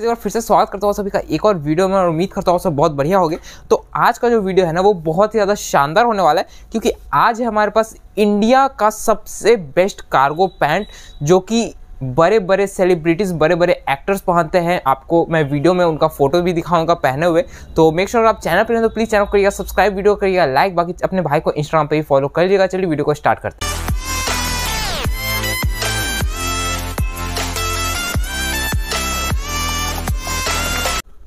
एक बार फिर से स्वागत करता हूँ सभी का एक और वीडियो में और उम्मीद करता हूँ सब बहुत बढ़िया होगी तो आज का जो वीडियो है ना वो बहुत ही ज़्यादा शानदार होने वाला है क्योंकि आज है हमारे पास इंडिया का सबसे बेस्ट कार्गो पैंट जो कि बड़े बड़े सेलिब्रिटीज़ बड़े बड़े एक्टर्स पहनते हैं आपको मैं वीडियो में उनका फोटो भी दिखाऊंगा पहने हुए तो मेक श्योर sure आप चैनल पर हैं तो प्लीज़ चैनल करिएगा सब्सक्राइब वीडियो करिएगा लाइक बाकी अपने भाई को इंस्टाग्राम पर भी फॉलो कर लीजिएगा चलिए वीडियो को स्टार्ट करते हैं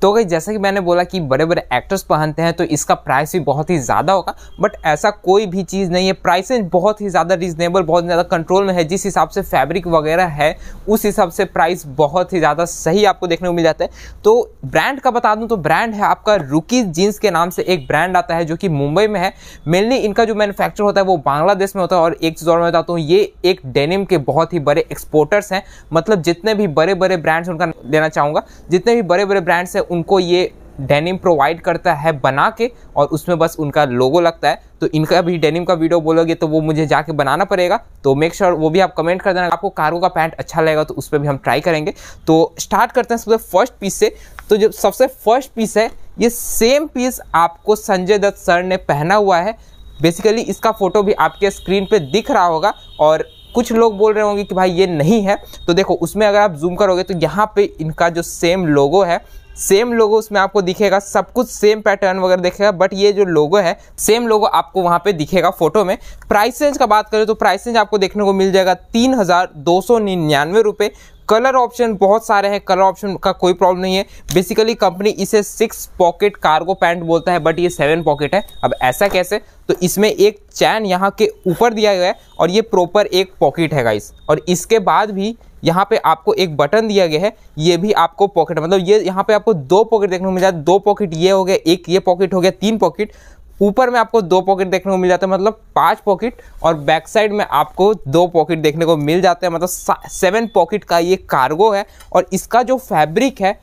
तो अगर जैसा कि मैंने बोला कि बड़े बड़े एक्टर्स पहनते हैं तो इसका प्राइस भी बहुत ही ज़्यादा होगा बट ऐसा कोई भी चीज़ नहीं है प्राइस बहुत ही ज़्यादा रिजनेबल बहुत ज़्यादा कंट्रोल में है जिस हिसाब से फैब्रिक वगैरह है उस हिसाब से प्राइस बहुत ही ज़्यादा सही आपको देखने को मिल जाता है तो ब्रांड का बता दूँ तो ब्रांड है आपका रुकी जीन्स के नाम से एक ब्रांड आता है जो कि मुंबई में है मेनली इनका जो मैनुफैक्चर होता है वो बांग्लादेश में होता है और एक चीज़ और मैं बताता हूँ ये एक डेनिम के बहुत ही बड़े एक्सपोर्टर्स हैं मतलब जितने भी बड़े बड़े ब्रांड्स उनका लेना चाहूँगा जितने भी बड़े बड़े ब्रांड्स हैं उनको ये डेनिम प्रोवाइड करता है बना के और उसमें बस उनका लोगो लगता है तो इनका भी डेनिम का वीडियो बोलोगे तो वो मुझे जाके बनाना पड़ेगा तो मेक श्योर sure वो भी आप कमेंट कर देना आपको कार्गो का पैंट अच्छा लगेगा तो उस पर भी हम ट्राई करेंगे तो स्टार्ट करते हैं सबसे फर्स्ट पीस से तो जो सबसे फर्स्ट पीस है ये सेम पीस आपको संजय दत्त सर ने पहना हुआ है बेसिकली इसका फ़ोटो भी आपके स्क्रीन पर दिख रहा होगा और कुछ लोग बोल रहे होंगे कि भाई ये नहीं है तो देखो उसमें अगर आप जूम करोगे तो यहाँ पे इनका जो सेम लोगो है सेम लोगो उसमें आपको दिखेगा सब कुछ सेम पैटर्न वगैरह दिखेगा बट ये जो लोगो है सेम लोगो आपको वहाँ पे दिखेगा फोटो में प्राइस रेंज का बात करें तो प्राइस रेंज आपको देखने को मिल जाएगा तीन हज़ार दो सौ निन्यानवे रुपये कलर ऑप्शन बहुत सारे हैं कलर ऑप्शन का कोई प्रॉब्लम नहीं है बेसिकली कंपनी इसे सिक्स पॉकेट कार्गो पैंट बोलता है बट ये सेवन पॉकेट है अब ऐसा कैसे तो इसमें एक चैन यहाँ के ऊपर दिया गया है और ये प्रॉपर एक पॉकेट है गाइस और इसके बाद भी यहाँ पे आपको एक बटन दिया गया है ये भी आपको पॉकेट मतलब ये यहाँ पे आपको दो पॉकेट देखने को मिल जाता है दो पॉकेट ये हो गया एक ये पॉकेट हो गया तीन पॉकेट ऊपर में आपको दो पॉकेट देखने को मिल जाता है मतलब पांच पॉकेट और बैक साइड में आपको दो पॉकेट देखने को मिल जाते हैं मतलब सेवन पॉकेट का ये कार्गो है और इसका जो फैब्रिक है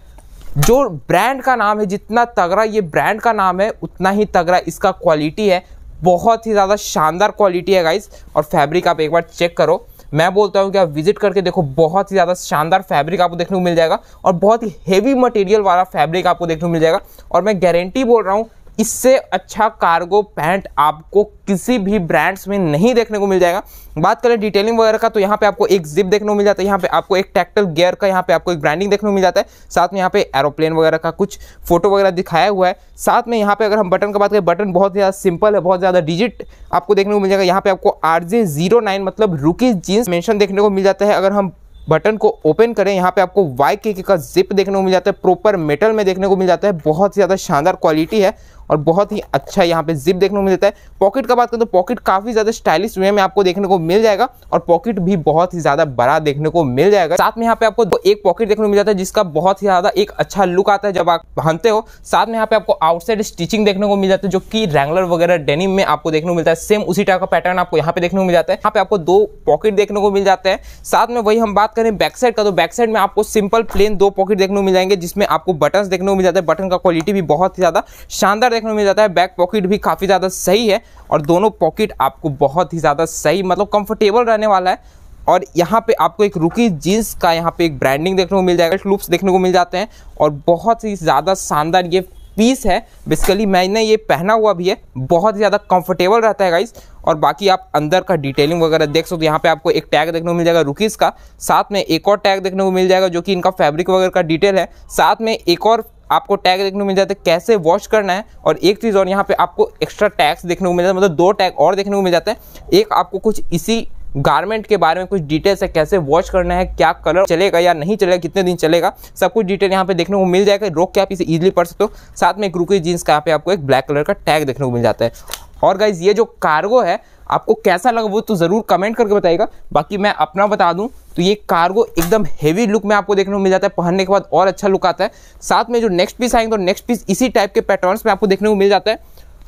जो ब्रांड का नाम है जितना तगड़ा ये ब्रांड का नाम है उतना ही तगड़ा इसका क्वालिटी है बहुत ही ज़्यादा शानदार क्वालिटी है गाइस और फैब्रिक आप एक बार चेक करो मैं बोलता हूँ कि आप विजिट करके देखो बहुत ही ज़्यादा शानदार फैब्रिक आपको देखने को मिल जाएगा और बहुत ही हेवी मटेरियल वाला फैब्रिक आपको देखने को मिल जाएगा और मैं गारंटी बोल रहा हूँ इससे अच्छा कार्गो पैंट आपको किसी भी ब्रांड्स में नहीं देखने को मिल जाएगा बात करें डिटेलिंग वगैरह का तो यहाँ पे आपको एक जिप देखने को मिल जाता है यहाँ पे आपको एक टैक्टल गियर का यहाँ पे आपको एक ब्रांडिंग देखने को मिल जाता है साथ में यहाँ पे एरोप्लेन वगैरह का कुछ फोटो वगैरह दिखाया हुआ है साथ में यहाँ पे अगर हम बटन का बात करें बटन बहुत ज़्यादा सिंपल है बहुत ज़्यादा डिजिट आपको देखने को मिल जाएगा यहाँ पे आपको आर जीरो नाइन मतलब रुकी जीन्स मैंशन देखने को मिल जाता है अगर हम बटन को ओपन करें यहाँ पे आपको वाई के का जिप देखने को मिल जाता है प्रॉपर मेटल में देखने को मिल जाता है बहुत ज़्यादा शानदार क्वालिटी है और बहुत ही अच्छा यहाँ पे जिप देखने को मिलता है पॉकेट का बात करें तो पॉकेट काफ़ी ज़्यादा स्टाइलिश वे में आपको देखने को मिल जाएगा और पॉकेट भी बहुत ही ज़्यादा बड़ा देखने को मिल जाएगा साथ में यहाँ पे आपको एक पॉकेट देखने को मिल जाता है जिसका बहुत ही ज़्यादा एक अच्छा लुक आता है जब आप पहनते हो साथ में यहाँ पे आपको आउटसाइड स्टिचिंग देखने को मिल जाता है जो की रेंगलर वगैरह डेनिम में आपको देखने को मिलता है सेम उसी टाइप का पैटर्न आपको यहाँ पे देखने को मिल जाता है यहाँ पे आपको दो पॉकेट देखने को मिल जाते हैं साथ में वही हम बात करें बैक साइड का तो बैक साइड में आपको सिंपल प्लेन दो पॉकेट देखने को मिल जाएंगे जिसमें आपको बटन देखने को मिल जाता है बटन का क्वालिटी भी बहुत ही ज़्यादा शानदार देखने में मिल जाता है बैक पॉकेट भी काफ़ी ज़्यादा सही है और दोनों पॉकेट आपको बहुत ही ज़्यादा सही मतलब कंफर्टेबल रहने वाला है और यहाँ पे आपको एक रुकी जीन्स का यहाँ पे एक ब्रांडिंग देखने को मिल जाएगा लूप्स देखने को मिल जाते हैं और बहुत ही ज़्यादा शानदार ये पीस है बेसिकली मैंने ये पहना हुआ भी है बहुत ज़्यादा कंफर्टेबल रहता है गाइस और बाकी आप अंदर का डिटेलिंग वगैरह देख सकते हो यहाँ पे आपको एक टैग देखने को मिल जाएगा रुकीस का साथ में एक और टैग देखने को मिल जाएगा जो कि इनका फैब्रिक वगैरह का डिटेल है साथ में एक और आपको टैग देखने को मिल जाता है कैसे वॉश करना है और एक चीज़ और यहाँ पे आपको एक्स्ट्रा टैग्स देखने को मिल जाता है मतलब दो टैग और देखने को मिल जाता है एक आपको कुछ इसी गारमेंट के बारे में कुछ डिटेल्स है कैसे वॉश करना है क्या कलर चलेगा या नहीं चलेगा कितने दिन चलेगा सब कुछ डिटेल यहाँ पे देखने को मिल जाएगा रोक के आप इसे ईजिली पढ़ सकते हो साथ में एक रुकी जीन्स का यहाँ पे आपको एक ब्लैक कलर का टैग देखने को मिल जाता है और गाइज ये जो कार्गो है आपको कैसा लगा वो तो ज़रूर कमेंट करके बताइएगा बाकी मैं अपना बता दूं तो ये कार्गो एकदम हेवी लुक में आपको देखने को मिल जाता है पहनने के बाद और अच्छा लुक आता है साथ में जो नेक्स्ट पीस आएंगे तो नेक्स्ट पीस इसी टाइप के पैटर्न्स में आपको देखने को मिल जाता है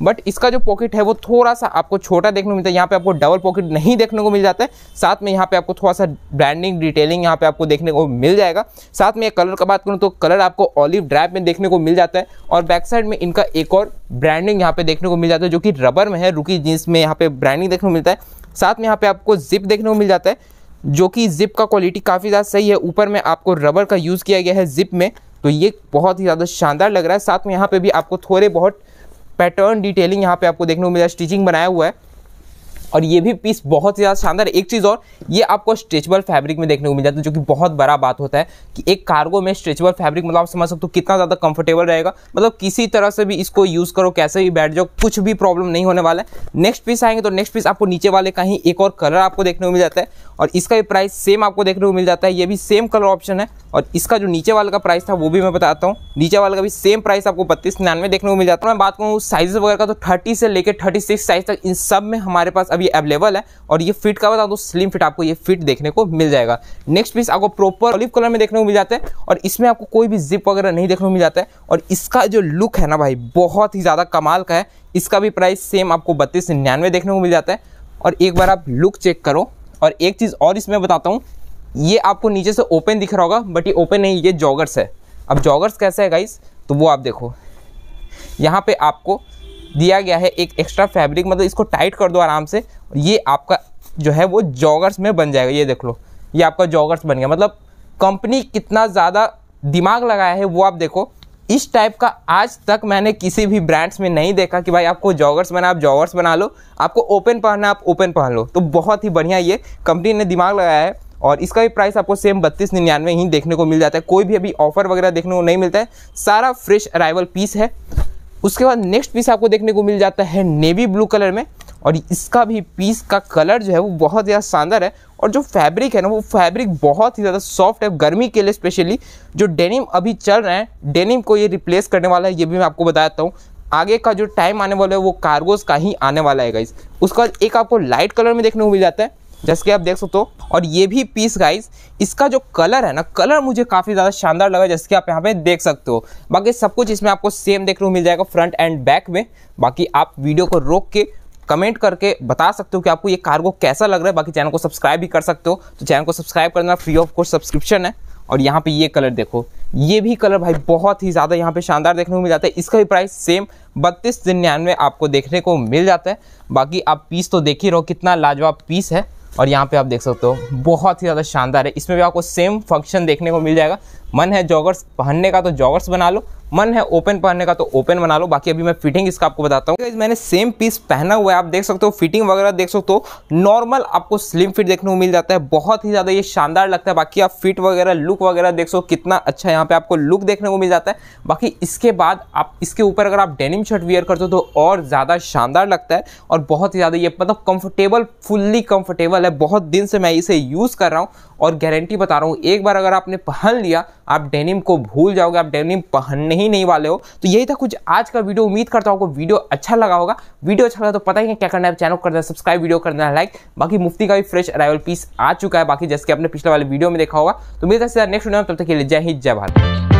बट इसका जो पॉकेट है वो थोड़ा सा आपको छोटा देखने को मिलता है यहाँ पे आपको डबल पॉकेट नहीं देखने को मिल जाता है साथ में यहाँ पे आपको थोड़ा सा ब्रांडिंग डिटेलिंग यहाँ पे आपको देखने को मिल जाएगा साथ में कलर का बात करूँ तो कलर आपको ऑलिव ड्राइव में देखने को मिल जाता है और बैक साइड में इनका एक और ब्रांडिंग यहाँ पे देखने को मिल जाता है जो कि रबर में है रुकी जीन्स में यहाँ पे ब्रांडिंग देखने को मिलता है साथ में यहाँ पे आपको जिप देखने को मिल जाता है जो कि जिप का क्वालिटी काफ़ी ज़्यादा सही है ऊपर में आपको रबर का यूज़ किया गया है जिप में तो ये बहुत ही ज़्यादा शानदार लग रहा है साथ में यहाँ पे भी आपको थोड़े बहुत पैटर्न डिटेलिंग यहाँ पे आपको देखने को मिला स्टिचिंग बनाया हुआ है और ये भी पीस बहुत ही ज़्यादा शानदार एक चीज़ और ये आपको स्ट्रेचबल फैब्रिक में देखने को मिल जाता है जो कि बहुत बड़ा बात होता है कि एक कार्गो में स्ट्रेचबल फैब्रिक मतलब आप समझ सकते हो कितना ज़्यादा कंफर्टेबल रहेगा मतलब किसी तरह से भी इसको यूज़ करो कैसे भी बैठ जाओ कुछ भी प्रॉब्लम नहीं होने वाला है नेक्स्ट पीस आएंगे तो नेक्स्ट पीस आपको नीचे वाले का ही एक और कलर आपको देखने को मिल जाता है और इसका भी प्राइस सेम आपको देखने को मिल जाता है ये भी सेम कलर ऑप्शन है और इसका जो नीचे वाले का प्राइस था वो भी मैं बताता हूँ नीचे वाले का भी सेम प्राइस आपको बत्तीस निन्यानवे देखने को मिल जाता है मैं बात करूँ साइज वगैरह का तो थर्टी से लेकर थर्टी साइज तक इन सब में हमारे पास अभी अवेलेबल है और ये फिट का बता दो स्लिम फिट आपको ये फिट देखने को मिल जाएगा नेक्स्ट पीस आपको प्रॉपर ऑलिव कलर में देखने को मिल जाता है और इसमें आपको कोई भी जिप वगैरह नहीं देखने को मिल जाता है और इसका जो लुक है ना भाई बहुत ही ज़्यादा कमाल का है इसका भी प्राइस सेम आपको बत्तीस निन्यानवे देखने को मिल जाता है और एक बार आप लुक चेक करो और एक चीज़ और इसमें बताता हूँ ये आपको नीचे से ओपन दिख रहा होगा बट ये ओपन नहीं ये जॉगर्स है अब जॉगर्स कैसे है गाइस तो वो आप देखो यहाँ पे आपको दिया गया है एक एक्स्ट्रा फैब्रिक मतलब इसको टाइट कर दो आराम से ये आपका जो है वो जॉगर्स में बन जाएगा ये देख लो ये आपका जॉगर्स बन गया मतलब कंपनी कितना ज़्यादा दिमाग लगाया है वो आप देखो इस टाइप का आज तक मैंने किसी भी ब्रांड्स में नहीं देखा कि भाई आपको जॉगर्स बना आप जॉगर्स बना लो आपको ओपन पहनना आप ओपन पहन लो तो बहुत ही बढ़िया ये कंपनी ने दिमाग लगाया है और इसका भी प्राइस आपको सेम बत्तीस निन्यानवे ही देखने को मिल जाता है कोई भी अभी ऑफर वगैरह देखने को नहीं मिलता है सारा फ्रेश अराइवल पीस है उसके बाद नेक्स्ट पीस आपको देखने को मिल जाता है नेवी ब्लू कलर में और इसका भी पीस का कलर जो है वो बहुत ज़्यादा शानदार है और जो फैब्रिक है ना वो फैब्रिक बहुत ही ज़्यादा सॉफ्ट है गर्मी के लिए स्पेशली जो डेनिम अभी चल रहे हैं डेनिम को ये रिप्लेस करने वाला है ये भी मैं आपको बताता हूँ आगे का जो टाइम आने वाला है वो कार्गोज का ही आने वाला है उसके बाद एक आपको लाइट कलर में देखने को मिल जाता है जैसे कि आप देख सकते हो और ये भी पीस गाइज इसका जो कलर है ना कलर मुझे काफ़ी ज़्यादा शानदार लगा जैसे कि आप यहाँ पे देख सकते हो बाकी सब कुछ इसमें आपको सेम देखने को मिल जाएगा फ्रंट एंड बैक में बाकी आप वीडियो को रोक के कमेंट करके बता सकते हो कि आपको ये कार्गो कैसा लग रहा है बाकी चैनल को सब्सक्राइब भी कर सकते हो तो चैनल को सब्सक्राइब करना फ्री ऑफ कोर्स सब्सक्रिप्शन है और यहाँ पे ये कलर देखो ये भी कलर भाई बहुत ही ज़्यादा यहाँ पे शानदार देखने को मिल जाता है इसका भी प्राइस सेम बत्तीस निन्यानवे आपको देखने को मिल जाता है बाकी आप पीस तो देख ही रहो कितना लाजवाब पीस है और यहाँ पे आप देख सकते हो बहुत ही ज़्यादा शानदार है इसमें भी आपको सेम फंक्शन देखने को मिल जाएगा मन है जॉगर्स पहनने का तो जॉगर्स बना लो मन है ओपन पहनने का तो ओपन बना लो बाकी अभी मैं फिटिंग इसका आपको बताता हूँ मैंने सेम पीस पहना हुआ है आप देख सकते हो फिटिंग वगैरह देख सकते हो नॉर्मल आपको स्लिम फिट देखने को मिल जाता है बहुत ही ज़्यादा ये शानदार लगता है बाकी आप फिट वगैरह लुक वगैरह देख सको कितना अच्छा यहाँ पे आपको लुक देखने को मिल जाता है बाकी इसके बाद आप इसके ऊपर अगर आप डेनिम शर्ट वेयर करते हो तो और ज़्यादा शानदार लगता है और बहुत ही ज़्यादा ये मतलब कंफर्टेबल फुल्ली कंफर्टेबल है बहुत दिन से मैं इसे यूज़ कर रहा हूँ और गारंटी बता रहा हूँ एक बार अगर आपने पहन लिया आप डेनिम को भूल जाओगे आप डेनिम पहनने ही नहीं वाले हो तो यही था कुछ आज का वीडियो उम्मीद करता हूँ आपको वीडियो अच्छा लगा होगा वीडियो अच्छा लगा तो पता ही है क्या करना है चैनल करना है सब्सक्राइब वीडियो करना है लाइक बाकी मुफ्ती का भी फ्रेश अराइवल पीस आ चुका है बाकी जैसे कि आपने पिछले वाले वीडियो में देखा होगा तो मेरे तरह से नेक्स्ट वीडियो तब तक के लिए जय हिंद जय भारत